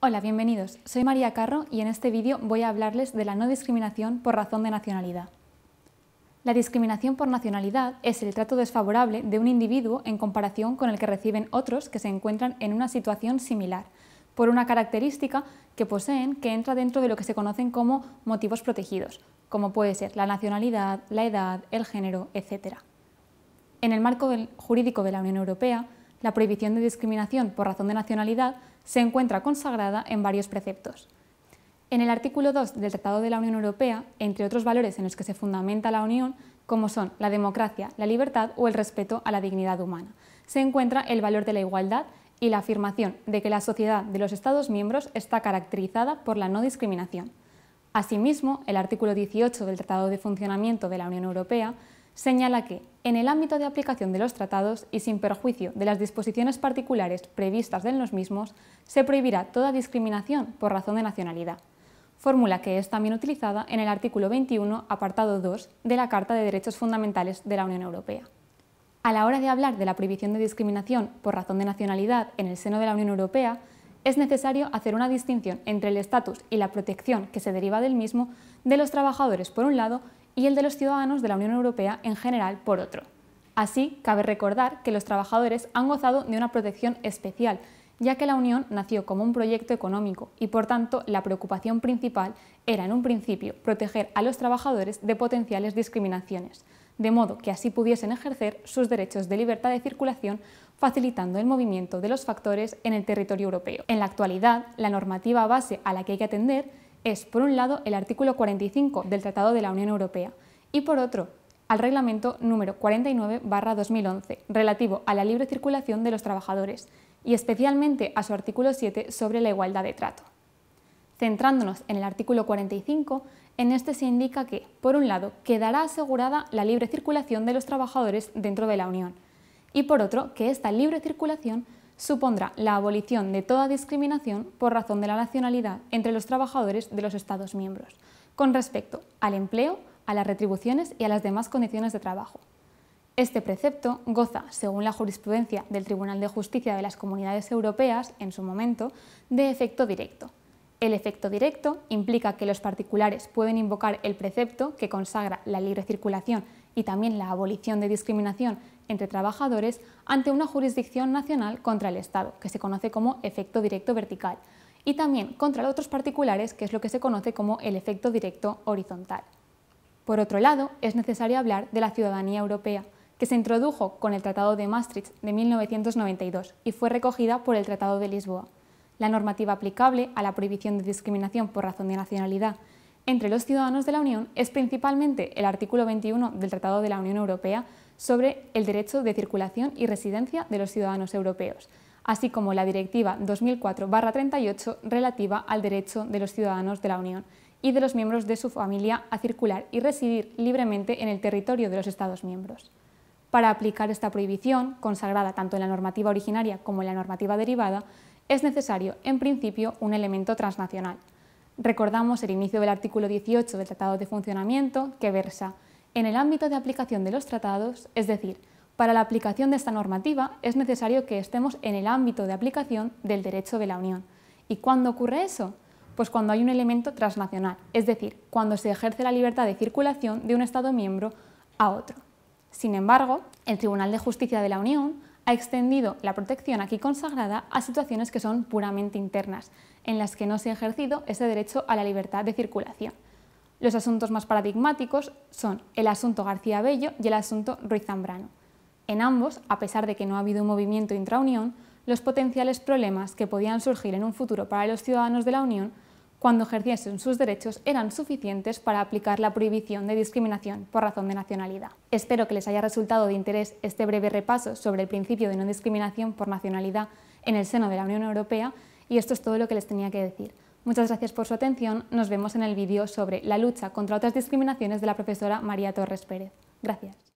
Hola, bienvenidos. Soy María Carro y en este vídeo voy a hablarles de la no discriminación por razón de nacionalidad. La discriminación por nacionalidad es el trato desfavorable de un individuo en comparación con el que reciben otros que se encuentran en una situación similar, por una característica que poseen que entra dentro de lo que se conocen como motivos protegidos, como puede ser la nacionalidad, la edad, el género, etc. En el marco jurídico de la Unión Europea, la prohibición de discriminación por razón de nacionalidad se encuentra consagrada en varios preceptos. En el artículo 2 del Tratado de la Unión Europea, entre otros valores en los que se fundamenta la Unión, como son la democracia, la libertad o el respeto a la dignidad humana, se encuentra el valor de la igualdad y la afirmación de que la sociedad de los Estados miembros está caracterizada por la no discriminación. Asimismo, el artículo 18 del Tratado de Funcionamiento de la Unión Europea señala que, en el ámbito de aplicación de los tratados y sin perjuicio de las disposiciones particulares previstas en los mismos, se prohibirá toda discriminación por razón de nacionalidad, fórmula que es también utilizada en el artículo 21, apartado 2 de la Carta de Derechos Fundamentales de la Unión Europea. A la hora de hablar de la prohibición de discriminación por razón de nacionalidad en el seno de la Unión Europea, es necesario hacer una distinción entre el estatus y la protección que se deriva del mismo de los trabajadores por un lado y el de los ciudadanos de la Unión Europea en general por otro. Así, cabe recordar que los trabajadores han gozado de una protección especial, ya que la Unión nació como un proyecto económico y, por tanto, la preocupación principal era, en un principio, proteger a los trabajadores de potenciales discriminaciones, de modo que así pudiesen ejercer sus derechos de libertad de circulación facilitando el movimiento de los factores en el territorio europeo. En la actualidad, la normativa base a la que hay que atender es, por un lado, el artículo 45 del Tratado de la Unión Europea y, por otro, al Reglamento número 49-2011, relativo a la libre circulación de los trabajadores, y especialmente a su artículo 7 sobre la igualdad de trato. Centrándonos en el artículo 45, en este se indica que, por un lado, quedará asegurada la libre circulación de los trabajadores dentro de la Unión, y por otro, que esta libre circulación supondrá la abolición de toda discriminación por razón de la nacionalidad entre los trabajadores de los Estados miembros, con respecto al empleo, a las retribuciones y a las demás condiciones de trabajo. Este precepto goza, según la jurisprudencia del Tribunal de Justicia de las Comunidades Europeas en su momento, de efecto directo. El efecto directo implica que los particulares pueden invocar el precepto que consagra la libre circulación y también la abolición de discriminación entre trabajadores ante una jurisdicción nacional contra el Estado, que se conoce como efecto directo vertical, y también contra otros particulares, que es lo que se conoce como el efecto directo horizontal. Por otro lado, es necesario hablar de la ciudadanía europea, que se introdujo con el Tratado de Maastricht de 1992 y fue recogida por el Tratado de Lisboa. La normativa aplicable a la prohibición de discriminación por razón de nacionalidad entre los ciudadanos de la Unión es principalmente el artículo 21 del Tratado de la Unión Europea sobre el derecho de circulación y residencia de los ciudadanos europeos, así como la Directiva 2004-38 relativa al derecho de los ciudadanos de la Unión y de los miembros de su familia a circular y residir libremente en el territorio de los Estados miembros. Para aplicar esta prohibición, consagrada tanto en la normativa originaria como en la normativa derivada, es necesario, en principio, un elemento transnacional, Recordamos el inicio del artículo 18 del Tratado de Funcionamiento, que versa en el ámbito de aplicación de los tratados, es decir, para la aplicación de esta normativa es necesario que estemos en el ámbito de aplicación del derecho de la Unión. ¿Y cuándo ocurre eso? Pues cuando hay un elemento transnacional, es decir, cuando se ejerce la libertad de circulación de un Estado miembro a otro. Sin embargo, el Tribunal de Justicia de la Unión ha extendido la protección aquí consagrada a situaciones que son puramente internas, en las que no se ha ejercido ese derecho a la libertad de circulación. Los asuntos más paradigmáticos son el asunto García Bello y el asunto Ruiz Zambrano. En ambos, a pesar de que no ha habido un movimiento intraunión, los potenciales problemas que podían surgir en un futuro para los ciudadanos de la Unión cuando ejerciesen sus derechos eran suficientes para aplicar la prohibición de discriminación por razón de nacionalidad. Espero que les haya resultado de interés este breve repaso sobre el principio de no discriminación por nacionalidad en el seno de la Unión Europea y esto es todo lo que les tenía que decir. Muchas gracias por su atención, nos vemos en el vídeo sobre la lucha contra otras discriminaciones de la profesora María Torres Pérez. Gracias.